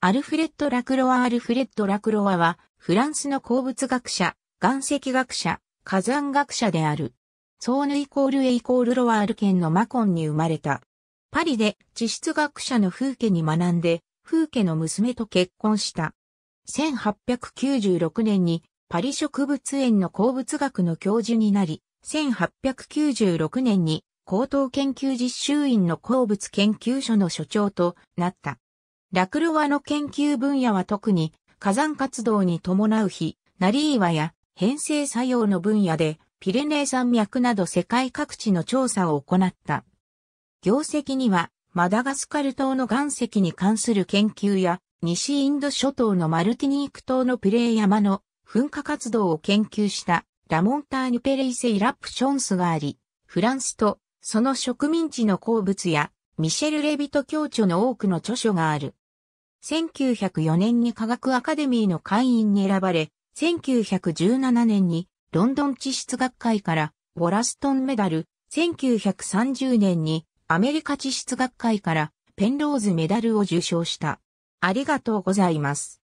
アルフレッド・ラクロワアルフレッド・ラクロワは、フランスの鉱物学者、岩石学者、火山学者である。ソーヌイコールエイコールロワール県のマコンに生まれた。パリで地質学者の風景に学んで、風景の娘と結婚した。1896年にパリ植物園の鉱物学の教授になり、1896年に高等研究実習院の鉱物研究所の所長となった。ラクルワの研究分野は特に火山活動に伴う日。ナリーワや変成作用の分野でピレネー山脈など世界各地の調査を行った。業績にはマダガスカル島の岩石に関する研究や西インド諸島のマルティニーク島のプレイ山の噴火活動を研究したラモンターニュペレイセイラプションスがあり、フランスとその植民地の鉱物やミシェル・レビト教著の多くの著書がある。1904年に科学アカデミーの会員に選ばれ、1917年にロンドン地質学会からボラストンメダル、1930年にアメリカ地質学会からペンローズメダルを受賞した。ありがとうございます。